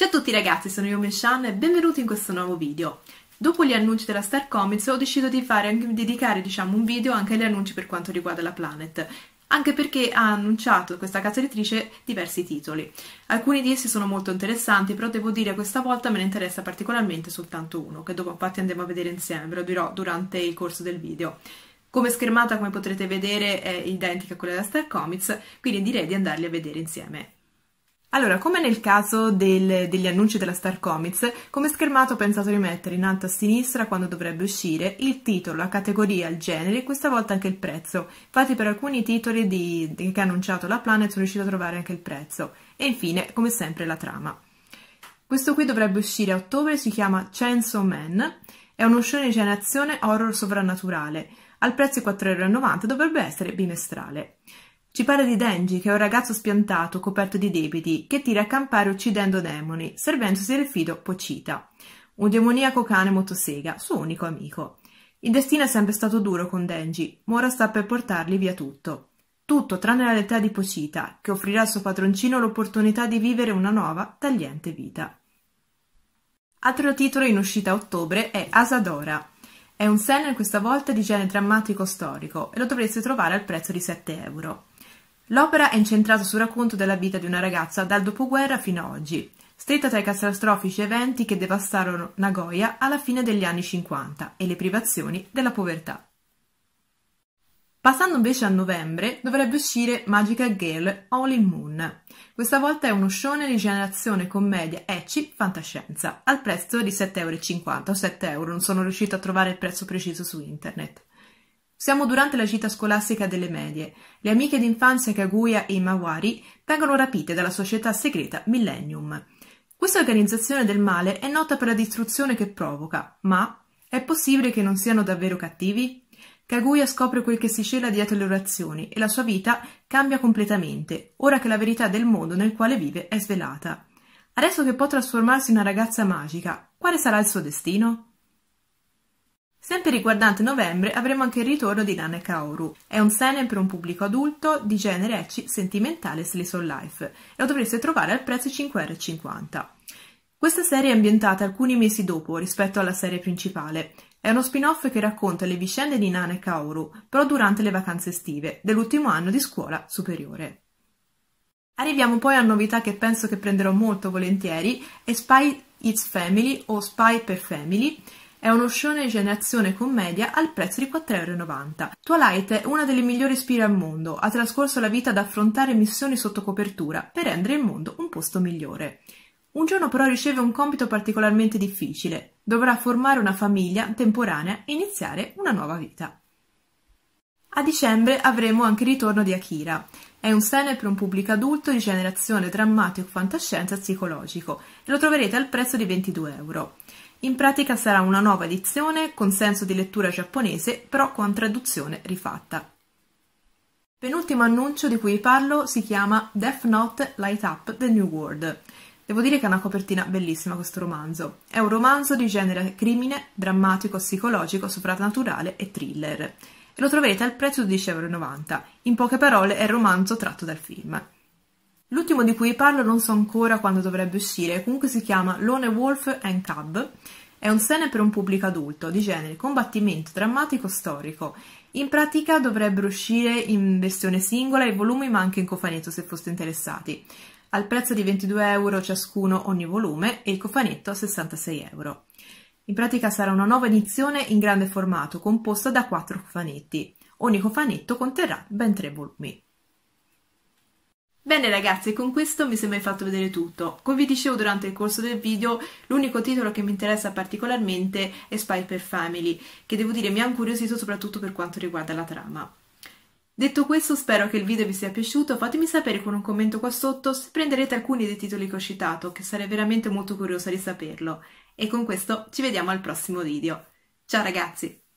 Ciao a tutti ragazzi, sono io Meshan e benvenuti in questo nuovo video. Dopo gli annunci della Star Comics ho deciso di fare, dedicare diciamo, un video anche agli annunci per quanto riguarda la Planet, anche perché ha annunciato questa casa editrice diversi titoli. Alcuni di essi sono molto interessanti, però devo dire che questa volta me ne interessa particolarmente soltanto uno, che dopo infatti andremo a vedere insieme, ve lo dirò durante il corso del video. Come schermata, come potrete vedere, è identica a quella della Star Comics, quindi direi di andarli a vedere insieme. Allora, come nel caso del, degli annunci della Star Comics, come schermato ho pensato di mettere in alto a sinistra quando dovrebbe uscire il titolo, la categoria, il genere e questa volta anche il prezzo. Infatti per alcuni titoli di, di, che ha annunciato la Planet sono riuscita a trovare anche il prezzo. E infine, come sempre, la trama. Questo qui dovrebbe uscire a ottobre, si chiama Chainsaw Man, è uno show di generazione horror sovrannaturale. Al prezzo di 4,90€ dovrebbe essere bimestrale. Ci parla di Denji, che è un ragazzo spiantato, coperto di debiti, che tira a campare uccidendo demoni, servendosi del fido Pocita, un demoniaco cane motosega, suo unico amico. Il destino è sempre stato duro con Denji, ma ora sta per portarli via tutto. Tutto tranne la lettera di Pocita, che offrirà al suo padroncino l'opportunità di vivere una nuova, tagliente vita. Altro titolo in uscita a ottobre è Asadora. È un seller questa volta di genere drammatico storico e lo dovreste trovare al prezzo di 7 euro. L'opera è incentrata sul racconto della vita di una ragazza dal dopoguerra fino ad oggi, stretta tra i catastrofici eventi che devastarono Nagoya alla fine degli anni 50 e le privazioni della povertà. Passando invece a novembre dovrebbe uscire Magical Girl All in Moon. Questa volta è uno shonen di generazione commedia ecchi fantascienza al prezzo di 7,50 euro o 7 euro, non sono riuscito a trovare il prezzo preciso su internet. Siamo durante la gita scolastica delle medie. Le amiche d'infanzia Kaguya e Mawari vengono rapite dalla società segreta Millennium. Questa organizzazione del male è nota per la distruzione che provoca, ma è possibile che non siano davvero cattivi? Kaguya scopre quel che si cela dietro le orazioni e la sua vita cambia completamente, ora che la verità del mondo nel quale vive è svelata. Adesso che può trasformarsi in una ragazza magica, quale sarà il suo destino? Sempre riguardante novembre avremo anche il ritorno di Nane Kaoru. È un seinen per un pubblico adulto di genere ecchi sentimentale slice on life e lo dovreste trovare al prezzo 5,50€. Questa serie è ambientata alcuni mesi dopo rispetto alla serie principale. È uno spin-off che racconta le vicende di Nane Kaoru, però durante le vacanze estive, dell'ultimo anno di scuola superiore. Arriviamo poi a novità che penso che prenderò molto volentieri, è Spy It's Family o Spy per Family, è uno shonegen generazione commedia al prezzo di 4,90€. Twilight è una delle migliori spire al mondo, ha trascorso la vita ad affrontare missioni sotto copertura per rendere il mondo un posto migliore. Un giorno però riceve un compito particolarmente difficile, dovrà formare una famiglia temporanea e iniziare una nuova vita. A dicembre avremo anche il ritorno di Akira. È un seller per un pubblico adulto di generazione drammatico fantascienza psicologico e lo troverete al prezzo di 22 euro. In pratica sarà una nuova edizione con senso di lettura giapponese, però con traduzione rifatta. Penultimo annuncio di cui vi parlo si chiama Death Note Light Up the New World. Devo dire che è una copertina bellissima questo romanzo. È un romanzo di genere crimine, drammatico, psicologico, soprannaturale e thriller. E lo troverete al prezzo di 10,90€. In poche parole è il romanzo tratto dal film. L'ultimo di cui parlo non so ancora quando dovrebbe uscire, comunque si chiama Lone Wolf and Cub. È un sene per un pubblico adulto, di genere combattimento drammatico storico. In pratica dovrebbero uscire in versione singola i volumi ma anche in cofanetto se foste interessati. Al prezzo di 22 euro ciascuno ogni volume e il cofanetto a 66 euro. In pratica sarà una nuova edizione in grande formato composta da 4 cofanetti. Ogni cofanetto conterrà ben 3 volumi. Bene ragazzi, con questo mi sembra di fatto vedere tutto. Come vi dicevo durante il corso del video, l'unico titolo che mi interessa particolarmente è Spy per Family, che devo dire mi ha incuriosito soprattutto per quanto riguarda la trama. Detto questo, spero che il video vi sia piaciuto, fatemi sapere con un commento qua sotto se prenderete alcuni dei titoli che ho citato, che sarei veramente molto curiosa di saperlo. E con questo ci vediamo al prossimo video. Ciao ragazzi!